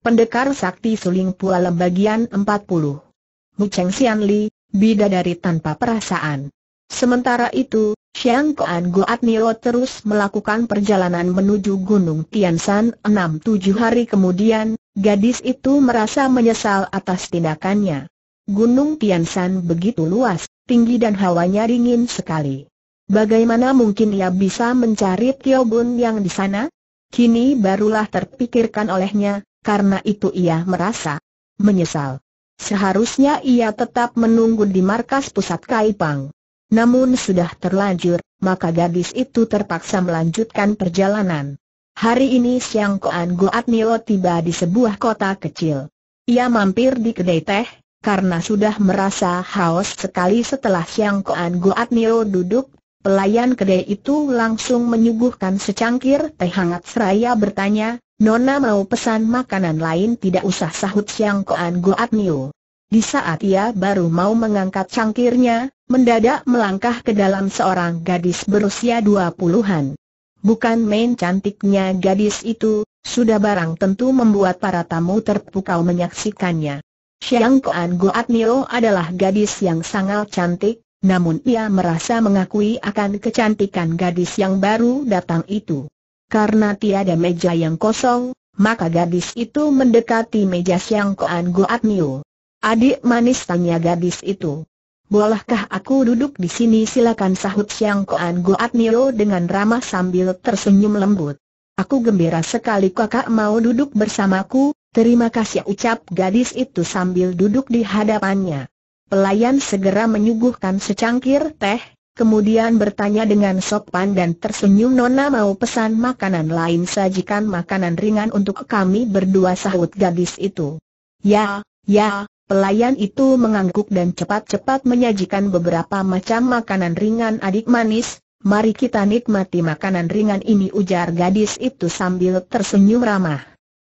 Pendekar Sakti Suling Pualem bagian 40. Cheng Sian Li, bidadari tanpa perasaan. Sementara itu, Xiang Koan Goat Nilo terus melakukan perjalanan menuju Gunung Tian Tiansan 6-7 hari kemudian, gadis itu merasa menyesal atas tindakannya. Gunung Tian Tiansan begitu luas, tinggi dan hawanya dingin sekali. Bagaimana mungkin ia bisa mencari Tio Bun yang di sana? Kini barulah terpikirkan olehnya, karena itu ia merasa menyesal. Seharusnya ia tetap menunggu di markas pusat Kaipang. Namun sudah terlanjur, maka gadis itu terpaksa melanjutkan perjalanan. Hari ini siang Koan Goat Nilo tiba di sebuah kota kecil. Ia mampir di kedai teh, karena sudah merasa haus sekali setelah siang Koan Goat Nilo duduk Pelayan kedai itu langsung menyuguhkan secangkir teh hangat seraya bertanya, Nona mau pesan makanan lain tidak usah sahut Siang Koan Goat Niu. Di saat ia baru mau mengangkat cangkirnya, mendadak melangkah ke dalam seorang gadis berusia dua puluhan. Bukan main cantiknya gadis itu, sudah barang tentu membuat para tamu terpukau menyaksikannya. Siang Koan Goat Niu adalah gadis yang sangat cantik, namun ia merasa mengakui akan kecantikan gadis yang baru datang itu. Karena tiada meja yang kosong, maka gadis itu mendekati meja Siang Koan Goat Miu. Adik manis tanya gadis itu. Bolehkah aku duduk di sini silakan sahut Siang Koan Goat Miu dengan ramah sambil tersenyum lembut. Aku gembira sekali kakak mau duduk bersamaku, terima kasih ucap gadis itu sambil duduk di hadapannya. Pelayan segera menyuguhkan secangkir teh, kemudian bertanya dengan sopan dan tersenyum Nona mau pesan makanan lain sajikan makanan ringan untuk kami berdua sahut gadis itu. Ya, ya, pelayan itu mengangguk dan cepat-cepat menyajikan beberapa macam makanan ringan adik manis, mari kita nikmati makanan ringan ini ujar gadis itu sambil tersenyum ramah.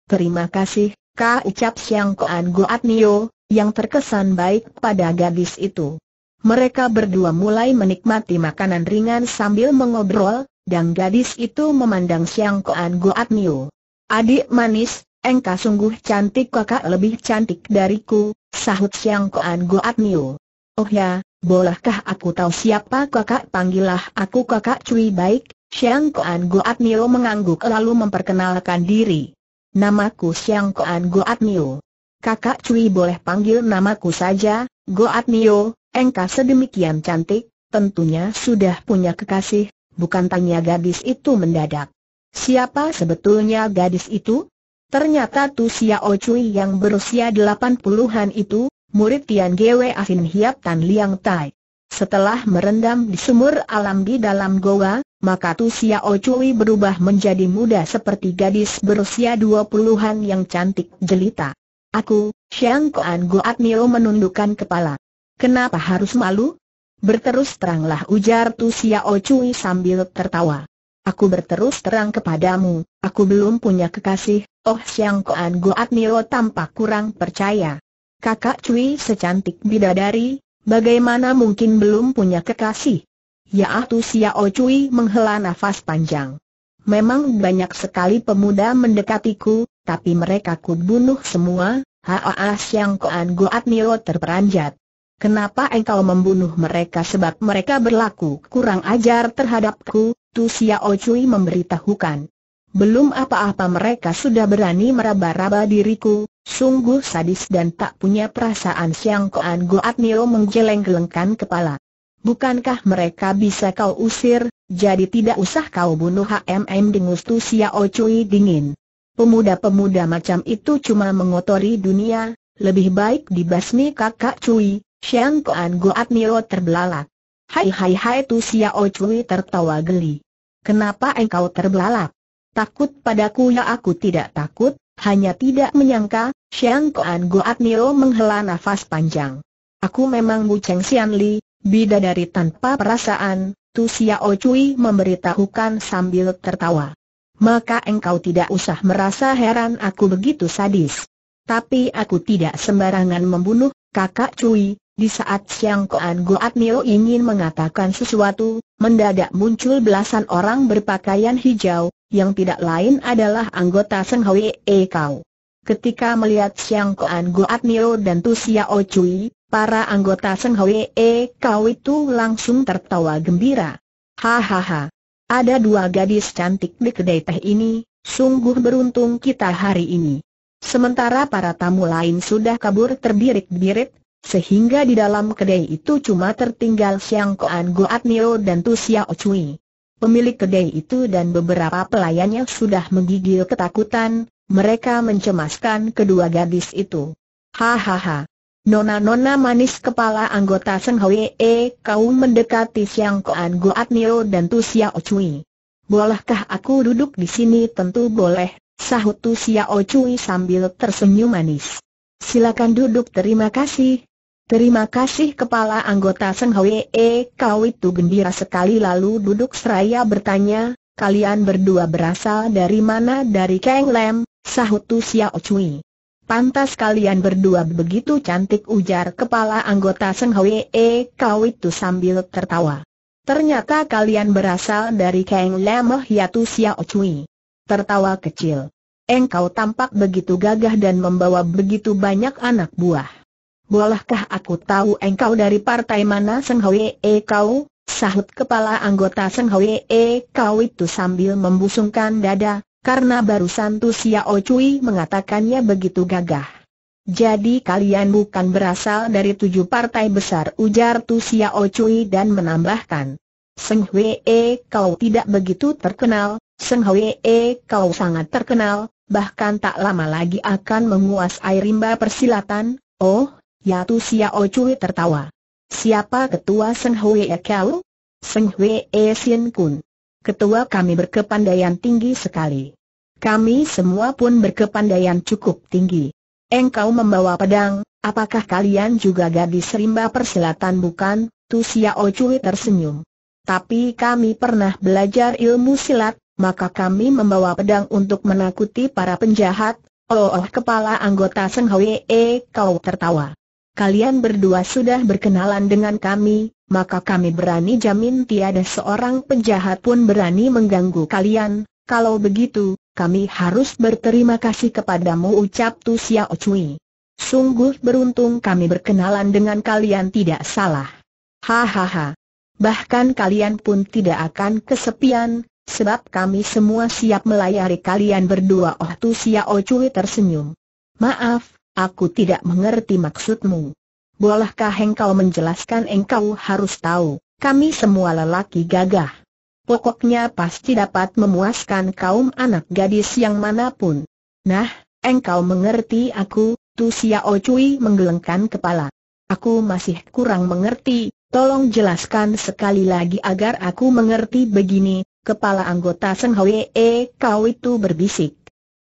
Terima kasih, Kak ucap Siang Koan Goat Nio, yang terkesan baik pada gadis itu. Mereka berdua mulai menikmati makanan ringan sambil mengobrol, dan gadis itu memandang Siang Koan Goat Niu. Adik manis, engkau sungguh cantik kakak lebih cantik dariku, sahut Siang Koan Goat Niu. Oh ya, bolehkah aku tahu siapa kakak panggillah aku kakak cuy baik, Siang Koan Goat Nio mengangguk lalu memperkenalkan diri. Namaku Siang Koan Goat Nio. Kakak Cui boleh panggil namaku saja, Goat Nio, engkau sedemikian cantik, tentunya sudah punya kekasih, bukan tanya gadis itu mendadak. Siapa sebetulnya gadis itu? Ternyata Tu Xiao Cui yang berusia 80-an itu, murid Tian Gwe Asin Hiap Tan Liang Tai. Setelah merendam di sumur alam di dalam goa, maka Tu Xiao Cui berubah menjadi muda seperti gadis berusia 20-an yang cantik jelita. Aku, Xiang Koan Goat Nio menundukkan kepala. Kenapa harus malu? Berterus teranglah ujar Tu Xiao Cui sambil tertawa. Aku berterus terang kepadamu, aku belum punya kekasih, oh Xiang Koan Goat Nilo tampak kurang percaya. Kakak Cui secantik bidadari, bagaimana mungkin belum punya kekasih? Ya ah, Tu Xiao Cui menghela nafas panjang. Memang banyak sekali pemuda mendekatiku, tapi mereka ku bunuh semua, Haa ah, Siang ah, Koan Goat Nilo terperanjat. Kenapa engkau membunuh mereka sebab mereka berlaku kurang ajar terhadapku, Tu Xiao Cui memberitahukan. Belum apa-apa mereka sudah berani meraba-raba diriku, sungguh sadis dan tak punya perasaan Siang Koan Goat Nio menggeleng-gelengkan kepala. Bukankah mereka bisa kau usir, jadi tidak usah kau bunuh HMM dengus Tu Xiao Cui dingin. Pemuda-pemuda macam itu cuma mengotori dunia, lebih baik dibasmi kakak Cui, Xiang Kuan Goat Nio terbelalak. Hai hai hai tu Xiao Cui tertawa geli. Kenapa engkau terbelalak? Takut padaku ya aku tidak takut, hanya tidak menyangka, Xiang Kuan Goat Nio menghela nafas panjang. Aku memang Cheng Xian Li, bidadari tanpa perasaan, tu Xiao Cui memberitahukan sambil tertawa. Maka engkau tidak usah merasa heran aku begitu sadis. Tapi aku tidak sembarangan membunuh, kakak Cui, di saat Siang Koan Goat Mio ingin mengatakan sesuatu, mendadak muncul belasan orang berpakaian hijau, yang tidak lain adalah anggota Seng E Kau. Ketika melihat Siang Koan Goat Mio dan Tu O Cui, para anggota Seng E Kau itu langsung tertawa gembira. Hahaha, ada dua gadis cantik di kedai teh ini, sungguh beruntung kita hari ini. Sementara para tamu lain sudah kabur terbirit-birit. Sehingga di dalam kedai itu cuma tertinggal Siang Koan Goat Nio dan Tu Xiao Cui. Pemilik kedai itu dan beberapa pelayannya sudah menggigil ketakutan, mereka mencemaskan kedua gadis itu. Hahaha. Nona-nona manis kepala anggota Seng Hwee eh, kau mendekati Siang Koan Goat Nio dan Tu Xiao Cui. Bolehkah aku duduk di sini? Tentu boleh, sahut Tu Xiao Cui sambil tersenyum manis. Silakan duduk terima kasih, Terima kasih kepala anggota Seng Hwee kau itu gembira sekali lalu duduk seraya bertanya, kalian berdua berasal dari mana dari Kang Lam, sahut Tu Xiao Cui. Pantas kalian berdua begitu cantik ujar kepala anggota Seng Hwee kau itu sambil tertawa. Ternyata kalian berasal dari Kang Lam, Oh ya Xiao Cui. Tertawa kecil. Engkau tampak begitu gagah dan membawa begitu banyak anak buah bolehkah aku tahu engkau dari partai mana Seng Hwee kau? Sahut kepala anggota Seng Hwee kau itu sambil membusungkan dada, karena barusan Tu Xiao Cui mengatakannya begitu gagah. Jadi kalian bukan berasal dari tujuh partai besar ujar Tu Xiao Cui dan menambahkan. Seng Hwee kau tidak begitu terkenal, Seng Hwee kau sangat terkenal, bahkan tak lama lagi akan menguasai rimba persilatan, oh Yatu Xiao Cui tertawa. Siapa ketua Seng Hwee Kau? Seng Hwee Sien Kun. Ketua kami berkepandaian tinggi sekali. Kami semua pun berkepandaian cukup tinggi. Engkau membawa pedang, apakah kalian juga gadis rimba persilatan bukan? Tu Xiao Cui tersenyum. Tapi kami pernah belajar ilmu silat, maka kami membawa pedang untuk menakuti para penjahat. Oh, oh kepala anggota Seng Hwee kau tertawa kalian berdua sudah berkenalan dengan kami, maka kami berani jamin tiada seorang penjahat pun berani mengganggu kalian, kalau begitu, kami harus berterima kasih kepadamu ucap Tu Xiao Cui. Sungguh beruntung kami berkenalan dengan kalian tidak salah. Hahaha. Bahkan kalian pun tidak akan kesepian, sebab kami semua siap melayari kalian berdua Oh Tu Xiao Cui tersenyum. Maaf, Aku tidak mengerti maksudmu. Bolehkah engkau menjelaskan engkau harus tahu, kami semua lelaki gagah. Pokoknya pasti dapat memuaskan kaum anak gadis yang manapun. Nah, engkau mengerti aku, Tu Xiao Cui menggelengkan kepala. Aku masih kurang mengerti, tolong jelaskan sekali lagi agar aku mengerti begini, kepala anggota Seng Hwee kau itu berbisik.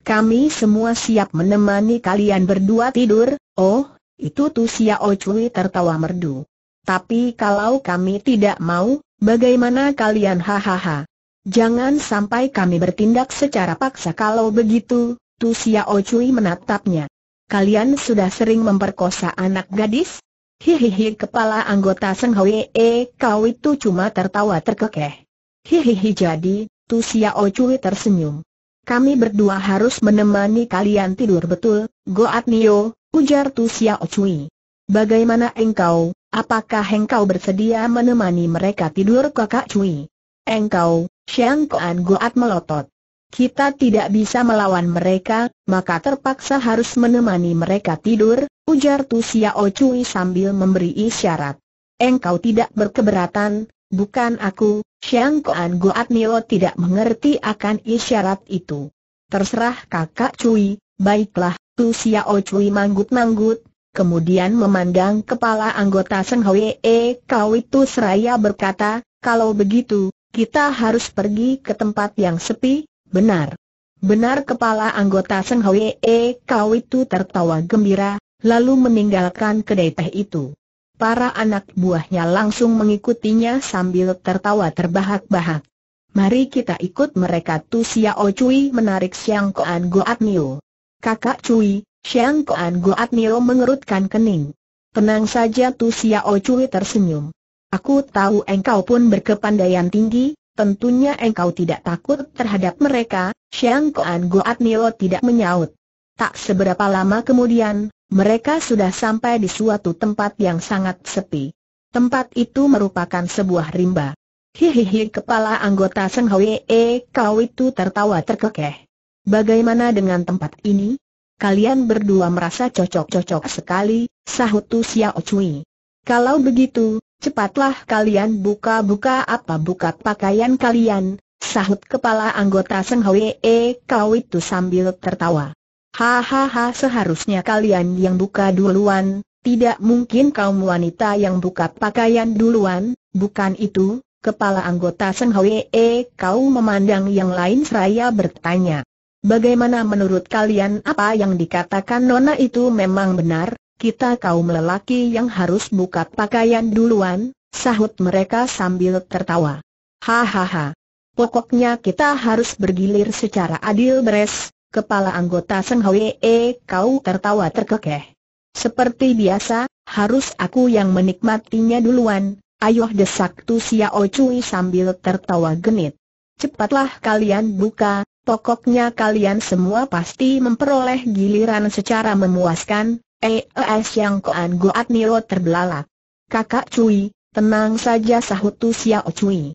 Kami semua siap menemani kalian berdua tidur, oh, itu Tu O oh Cui tertawa merdu. Tapi kalau kami tidak mau, bagaimana kalian hahaha? Jangan sampai kami bertindak secara paksa kalau begitu, Tu O oh Cui menatapnya. Kalian sudah sering memperkosa anak gadis? Hihihi kepala anggota Seng Hwee kau itu cuma tertawa terkekeh. Hihihi jadi, Tu O oh Cui tersenyum. Kami berdua harus menemani kalian tidur betul, Goat Nio, ujar Tu Xiao Cui. Bagaimana engkau, apakah engkau bersedia menemani mereka tidur kakak Cui? Engkau, Xiang Kuan Goat melotot. Kita tidak bisa melawan mereka, maka terpaksa harus menemani mereka tidur, ujar Tu Xiao Cui sambil memberi isyarat. Engkau tidak berkeberatan, Bukan aku, Xiang Kuan Goat Nio tidak mengerti akan isyarat itu. Terserah kakak Cui, baiklah, Tu Xiao Cui manggut-manggut, kemudian memandang kepala anggota Seng E Kau itu seraya berkata, kalau begitu, kita harus pergi ke tempat yang sepi, benar. Benar kepala anggota Seng E Kau itu tertawa gembira, lalu meninggalkan kedai teh itu para anak buahnya langsung mengikutinya sambil tertawa terbahak-bahak. Mari kita ikut mereka tu Xiao Cui menarik Xiang Koan Goat Nio. Kakak Cui, Xiang Koan Goat Nio mengerutkan kening. Tenang saja tu Xiao Cui tersenyum. Aku tahu engkau pun berkepandaian tinggi, tentunya engkau tidak takut terhadap mereka, Xiang Koan Goat Nio tidak menyaut. Tak seberapa lama kemudian, mereka sudah sampai di suatu tempat yang sangat sepi. Tempat itu merupakan sebuah rimba. Hihihi kepala anggota Seng Hwee kau itu tertawa terkekeh. Bagaimana dengan tempat ini? Kalian berdua merasa cocok-cocok sekali, sahut Tu Xiao Cui. Kalau begitu, cepatlah kalian buka-buka apa buka pakaian kalian, sahut kepala anggota Seng Hwee kau itu sambil tertawa. Hahaha seharusnya kalian yang buka duluan, tidak mungkin kaum wanita yang buka pakaian duluan, bukan itu, kepala anggota Seng Hwee kau memandang yang lain seraya bertanya. Bagaimana menurut kalian apa yang dikatakan Nona itu memang benar, kita kaum lelaki yang harus buka pakaian duluan, sahut mereka sambil tertawa. Hahaha. Pokoknya kita harus bergilir secara adil beres, Kepala anggota Seng Hwee kau tertawa terkekeh. Seperti biasa, harus aku yang menikmatinya duluan, ayuh desak Tu Sia O Cui sambil tertawa genit. Cepatlah kalian buka, pokoknya kalian semua pasti memperoleh giliran secara memuaskan, EES yang Koan Goat niro terbelalak. Kakak Cui, tenang saja sahut Tu Sia O Cui.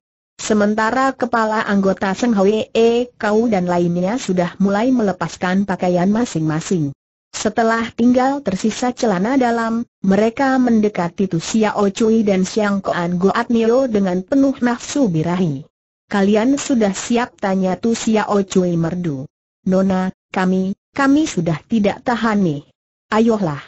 Sementara kepala anggota Seng Hwee Kau dan lainnya sudah mulai melepaskan pakaian masing-masing. Setelah tinggal tersisa celana dalam, mereka mendekati Tu Ochui Cui dan Siang Koan Goat Nio dengan penuh nafsu birahi. Kalian sudah siap tanya Tu Ochui Cui merdu. Nona, kami, kami sudah tidak tahan nih. Ayolah.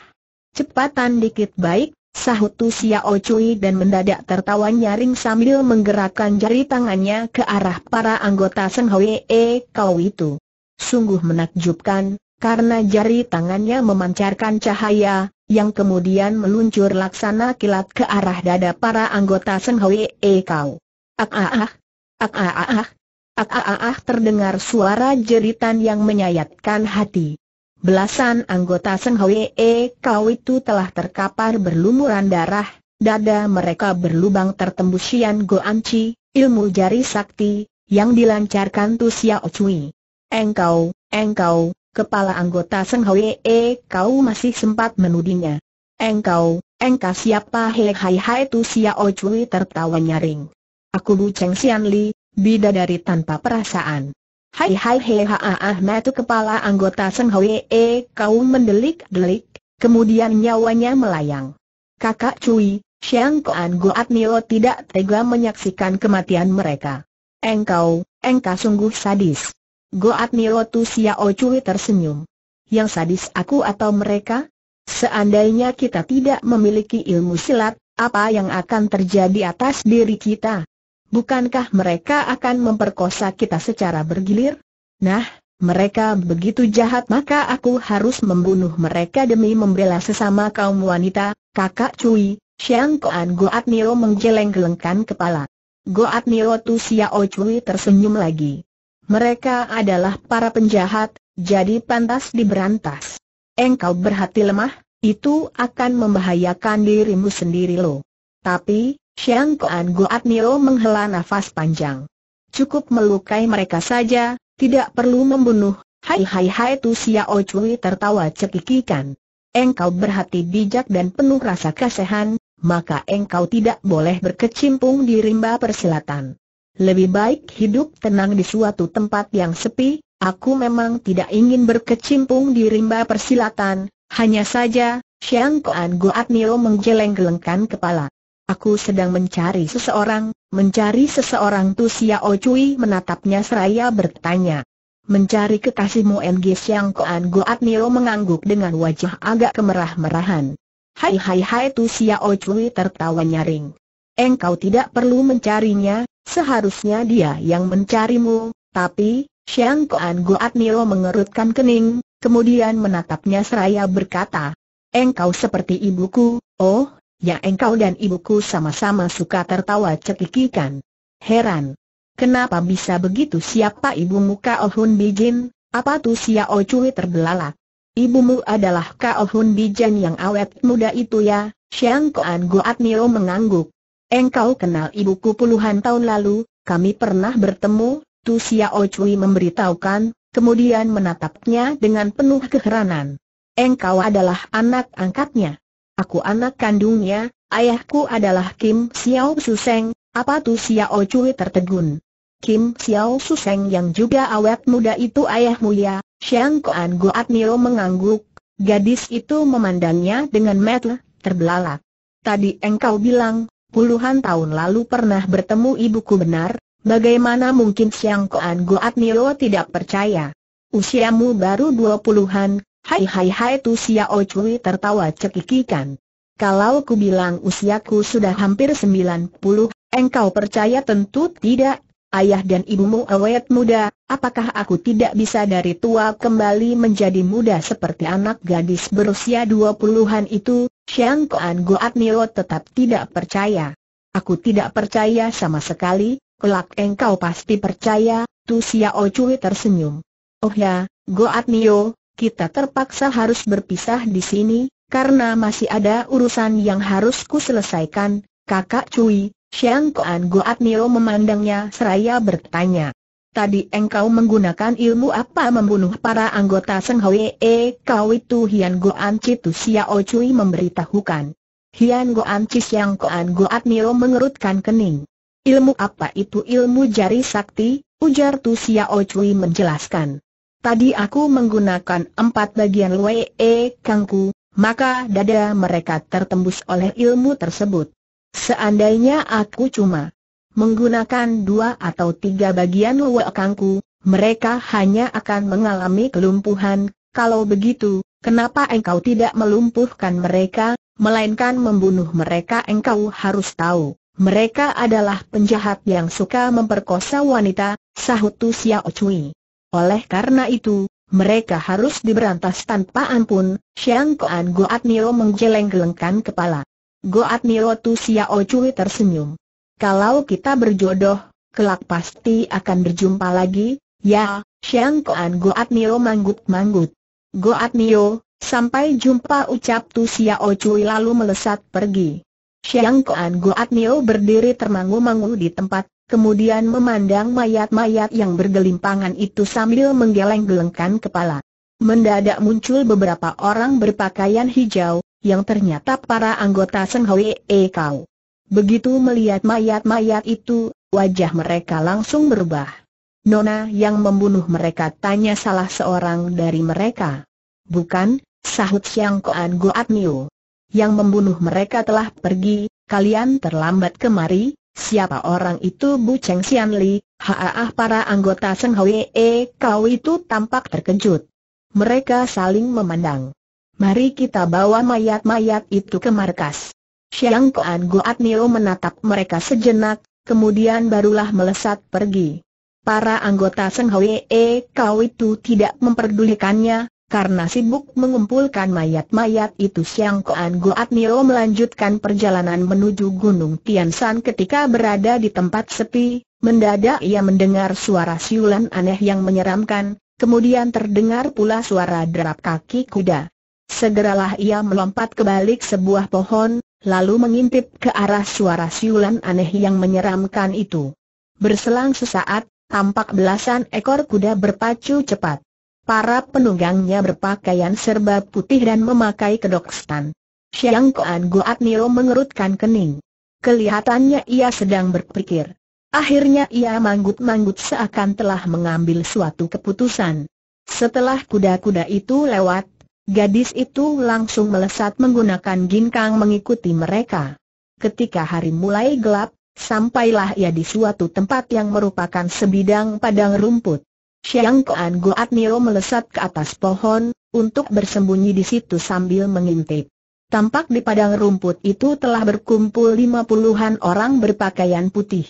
Cepatan dikit baik, sahut Tu Xiao Cui dan mendadak tertawa nyaring sambil menggerakkan jari tangannya ke arah para anggota Seng Hwee kau itu. Sungguh menakjubkan, karena jari tangannya memancarkan cahaya, yang kemudian meluncur laksana kilat ke arah dada para anggota Seng Hwee kau. Ak ah ah, ak ah ah ah, ak ah ah ah terdengar suara jeritan yang menyayatkan hati. Belasan anggota Seng Hwee e. Kau itu telah terkapar berlumuran darah, dada mereka berlubang tertembus Sian Go Anci, ilmu jari sakti, yang dilancarkan Tu Xiao Cui. Engkau, engkau, kepala anggota Seng Hwee e, Kau masih sempat menudinya. Engkau, engkau siapa he hai hai Tu Xiao Cui tertawa nyaring. Aku Lu Cheng Sian Li, dari tanpa perasaan. Hai hai hei ha ah matu kepala anggota Seng Hwee kau mendelik-delik, kemudian nyawanya melayang. Kakak Cui, Siang Koan Goat Nio tidak tega menyaksikan kematian mereka. Engkau, engkau sungguh sadis. Goat Nio Tu Siao Cui tersenyum. Yang sadis aku atau mereka? Seandainya kita tidak memiliki ilmu silat, apa yang akan terjadi atas diri kita? Bukankah mereka akan memperkosa kita secara bergilir? Nah, mereka begitu jahat maka aku harus membunuh mereka demi membela sesama kaum wanita, kakak cuy, Xiang Koan Goat Nio menggeleng-gelengkan kepala. Goat Nio Tu Xiao Cui tersenyum lagi. Mereka adalah para penjahat, jadi pantas diberantas. Engkau berhati lemah, itu akan membahayakan dirimu sendiri lo. Tapi, Xiang Kuan Goat Nio menghela nafas panjang. Cukup melukai mereka saja, tidak perlu membunuh, hai hai hai tu Xiao Cui tertawa cekikikan. Engkau berhati bijak dan penuh rasa kasihan, maka engkau tidak boleh berkecimpung di rimba persilatan. Lebih baik hidup tenang di suatu tempat yang sepi, aku memang tidak ingin berkecimpung di rimba persilatan, hanya saja, Xiang Kuan Goat Nio menggeleng-gelengkan kepala. Aku sedang mencari seseorang, mencari seseorang Tu Xiao oh Cui menatapnya seraya bertanya. Mencari kekasihmu NG Siang Koan Goat Nio mengangguk dengan wajah agak kemerah-merahan. Hai hai hai Tu Xiao oh Cui tertawa nyaring. Engkau tidak perlu mencarinya, seharusnya dia yang mencarimu, tapi, Siang Koan Goat Nio mengerutkan kening, kemudian menatapnya seraya berkata, Engkau seperti ibuku, oh, Ya engkau dan ibuku sama-sama suka tertawa cekikikan. Heran. Kenapa bisa begitu siapa ibumu Kao Hun Bijin, apa tu Yao Cui terbelalak? Ibumu adalah Kao Hun Bijan yang awet muda itu ya, Siang Koan Goat Nio mengangguk. Engkau kenal ibuku puluhan tahun lalu, kami pernah bertemu, Tu Yao Cui memberitahukan, kemudian menatapnya dengan penuh keheranan. Engkau adalah anak angkatnya. Aku anak kandungnya, ayahku adalah Kim Xiao Suseng, apa tuh Xiao Cui tertegun. Kim Xiao Suseng yang juga awet muda itu ayah mulia. Xiang Koan Goat Nio mengangguk, gadis itu memandangnya dengan mata terbelalak. Tadi engkau bilang, puluhan tahun lalu pernah bertemu ibuku benar, bagaimana mungkin Xiang Koan Goat Nio tidak percaya? Usiamu baru dua puluhan, Hai hai hai tu Xiao oh, tertawa cekikikan. Kalau ku bilang usiaku sudah hampir 90, engkau percaya tentu tidak. Ayah dan ibumu awet muda, apakah aku tidak bisa dari tua kembali menjadi muda seperti anak gadis berusia 20-an itu? Xiang Kuan Goat Nilo tetap tidak percaya. Aku tidak percaya sama sekali, kelak engkau pasti percaya, Tu Xiao oh, tersenyum. Oh ya, Goat Nilo, kita terpaksa harus berpisah di sini, karena masih ada urusan yang harus selesaikan. kakak Cui, Xiang Kuan Goat Nio memandangnya seraya bertanya. Tadi engkau menggunakan ilmu apa membunuh para anggota Seng Hwee eh, kau itu Hian Goan Citu Xiao Cui memberitahukan. Hian Goan Cis Yang Koan Goat Nio mengerutkan kening. Ilmu apa itu ilmu jari sakti, ujar Tu Xiao Cui menjelaskan. Tadi aku menggunakan empat bagian Lue e Kangku, maka dada mereka tertembus oleh ilmu tersebut. Seandainya aku cuma menggunakan dua atau tiga bagian Lue Kangku, mereka hanya akan mengalami kelumpuhan. Kalau begitu, kenapa engkau tidak melumpuhkan mereka, melainkan membunuh mereka engkau harus tahu. Mereka adalah penjahat yang suka memperkosa wanita, sahut Tu Xiaocui. Oleh karena itu, mereka harus diberantas tanpa ampun, Xiang Koan Goat Nio menggeleng-gelengkan kepala. Goat Nio Tu Xiao Cui tersenyum. Kalau kita berjodoh, kelak pasti akan berjumpa lagi, ya, Xiang Koan Goat Nio manggut-manggut. Goat Nio, sampai jumpa ucap Tu Xiao Cui lalu melesat pergi. Xiang Koan Goat Nio berdiri termangu-mangu di tempat, kemudian memandang mayat-mayat yang bergelimpangan itu sambil menggeleng-gelengkan kepala. Mendadak muncul beberapa orang berpakaian hijau, yang ternyata para anggota Seng e Kau. Begitu melihat mayat-mayat itu, wajah mereka langsung berubah. Nona yang membunuh mereka tanya salah seorang dari mereka. Bukan, sahut Siang Koan Goat Nio. Yang membunuh mereka telah pergi, kalian terlambat kemari, Siapa orang itu Bu Cheng Xianli? Li? Haah para anggota Seng Hwee kau itu tampak terkejut. Mereka saling memandang. Mari kita bawa mayat-mayat itu ke markas. Siang Koan Goat Nio menatap mereka sejenak, kemudian barulah melesat pergi. Para anggota Seng Hwee kau itu tidak memperdulikannya, karena sibuk mengumpulkan mayat-mayat itu Siang Koan Goat Nio melanjutkan perjalanan menuju Gunung Tian Tiansan ketika berada di tempat sepi, mendadak ia mendengar suara siulan aneh yang menyeramkan, kemudian terdengar pula suara derap kaki kuda. Segeralah ia melompat ke balik sebuah pohon, lalu mengintip ke arah suara siulan aneh yang menyeramkan itu. Berselang sesaat, tampak belasan ekor kuda berpacu cepat. Para penunggangnya berpakaian serba putih dan memakai kedok stan. Siang Koan Goat Nio mengerutkan kening. Kelihatannya ia sedang berpikir. Akhirnya ia manggut-manggut seakan telah mengambil suatu keputusan. Setelah kuda-kuda itu lewat, gadis itu langsung melesat menggunakan ginkang mengikuti mereka. Ketika hari mulai gelap, sampailah ia di suatu tempat yang merupakan sebidang padang rumput. Siang Koan Goat Nio melesat ke atas pohon, untuk bersembunyi di situ sambil mengintip. Tampak di padang rumput itu telah berkumpul lima puluhan orang berpakaian putih.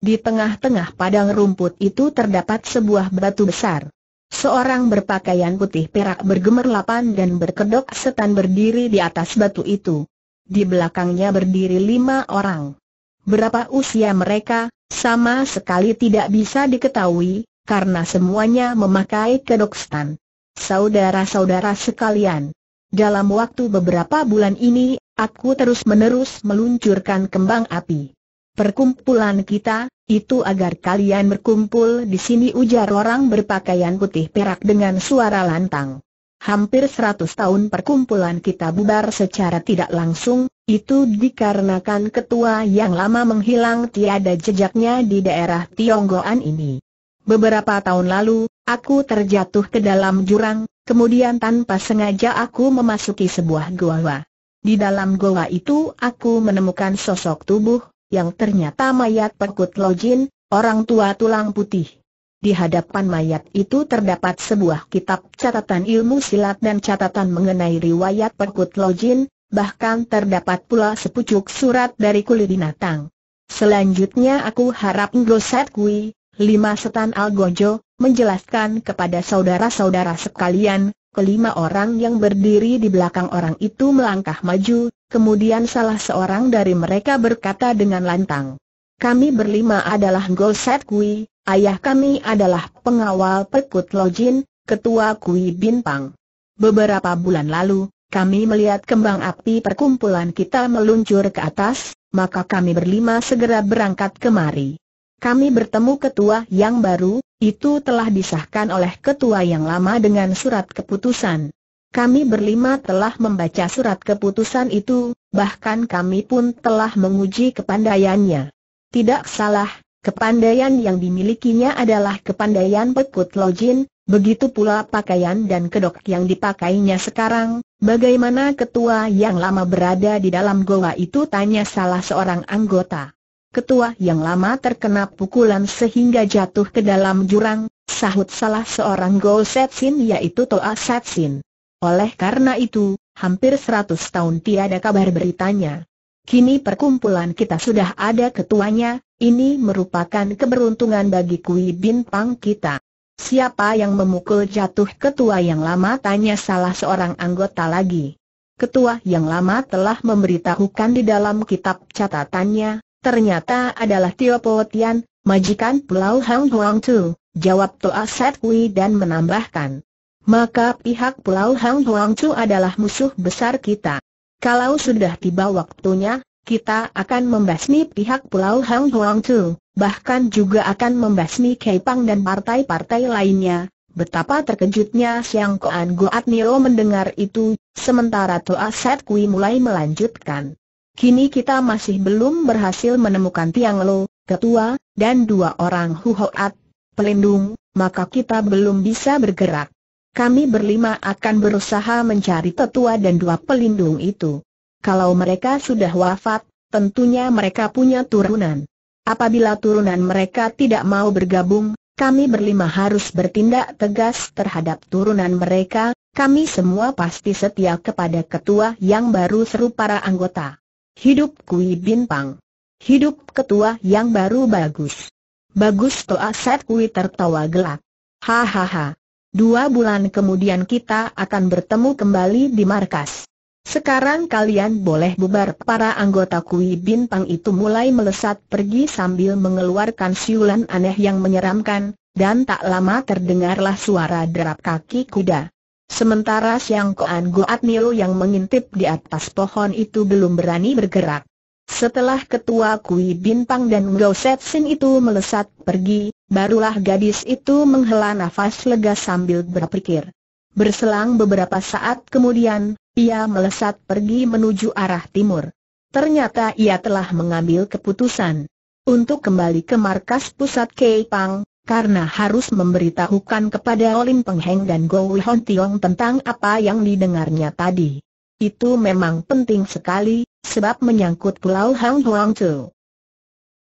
Di tengah-tengah padang rumput itu terdapat sebuah batu besar. Seorang berpakaian putih perak bergemerlapan dan berkedok setan berdiri di atas batu itu. Di belakangnya berdiri lima orang. Berapa usia mereka, sama sekali tidak bisa diketahui, karena semuanya memakai kedokstan, Saudara-saudara sekalian, dalam waktu beberapa bulan ini, aku terus-menerus meluncurkan kembang api. Perkumpulan kita, itu agar kalian berkumpul di sini ujar orang berpakaian putih perak dengan suara lantang. Hampir seratus tahun perkumpulan kita bubar secara tidak langsung, itu dikarenakan ketua yang lama menghilang tiada jejaknya di daerah Tionggoan ini. Beberapa tahun lalu, aku terjatuh ke dalam jurang, kemudian tanpa sengaja aku memasuki sebuah goa. Di dalam goa itu aku menemukan sosok tubuh, yang ternyata mayat Perkut Lojin, orang tua tulang putih. Di hadapan mayat itu terdapat sebuah kitab catatan ilmu silat dan catatan mengenai riwayat Perkut Lojin, bahkan terdapat pula sepucuk surat dari kulit binatang. Selanjutnya aku harap Ngloset Kui, lima setan Algojo, menjelaskan kepada saudara-saudara sekalian, kelima orang yang berdiri di belakang orang itu melangkah maju, kemudian salah seorang dari mereka berkata dengan lantang. Kami berlima adalah Golset Kui, ayah kami adalah pengawal Pekut Lojin, ketua Kui Bintang. Beberapa bulan lalu, kami melihat kembang api perkumpulan kita meluncur ke atas, maka kami berlima segera berangkat kemari kami bertemu ketua yang baru, itu telah disahkan oleh ketua yang lama dengan surat keputusan. Kami berlima telah membaca surat keputusan itu, bahkan kami pun telah menguji kepandaiannya. Tidak salah, kepandaian yang dimilikinya adalah kepandaian pekut lojin, begitu pula pakaian dan kedok yang dipakainya sekarang. Bagaimana ketua yang lama berada di dalam goa itu tanya salah seorang anggota. Ketua yang lama terkena pukulan sehingga jatuh ke dalam jurang, sahut salah seorang Gol Setsin yaitu Toa Setsin. Oleh karena itu, hampir seratus tahun tiada kabar beritanya. Kini perkumpulan kita sudah ada ketuanya, ini merupakan keberuntungan bagi kui bin pang kita. Siapa yang memukul jatuh ketua yang lama tanya salah seorang anggota lagi. Ketua yang lama telah memberitahukan di dalam kitab catatannya, Ternyata adalah Tio Po Tian, majikan Pulau Hang Huang Tu, jawab Toa Set Kui dan menambahkan. Maka pihak Pulau Hang Huang Tu adalah musuh besar kita. Kalau sudah tiba waktunya, kita akan membasmi pihak Pulau Hang Huang Tu, bahkan juga akan membasmi Kaipang dan partai-partai lainnya. Betapa terkejutnya Siang Koan Goat Nio mendengar itu, sementara Toa Set Kui mulai melanjutkan. Kini kita masih belum berhasil menemukan Tiang Lo, ketua, dan dua orang Huhoat, pelindung, maka kita belum bisa bergerak. Kami berlima akan berusaha mencari tetua dan dua pelindung itu. Kalau mereka sudah wafat, tentunya mereka punya turunan. Apabila turunan mereka tidak mau bergabung, kami berlima harus bertindak tegas terhadap turunan mereka, kami semua pasti setia kepada ketua yang baru seru para anggota. Hidup Kui bin pang Hidup ketua yang baru bagus. Bagus Toa Set Kui tertawa gelak. Hahaha. Dua bulan kemudian kita akan bertemu kembali di markas. Sekarang kalian boleh bubar para anggota Kui bin pang itu mulai melesat pergi sambil mengeluarkan siulan aneh yang menyeramkan, dan tak lama terdengarlah suara derap kaki kuda. Sementara Siang Koan Goat Nil yang mengintip di atas pohon itu belum berani bergerak. Setelah ketua Kui Bintang dan Set Setsin itu melesat pergi, barulah gadis itu menghela nafas lega sambil berpikir. Berselang beberapa saat kemudian, ia melesat pergi menuju arah timur. Ternyata ia telah mengambil keputusan untuk kembali ke markas pusat Keipang, karena harus memberitahukan kepada Olin Pengheng dan Go Wihon Tiong tentang apa yang didengarnya tadi. Itu memang penting sekali, sebab menyangkut Pulau Hang Huang Tzu.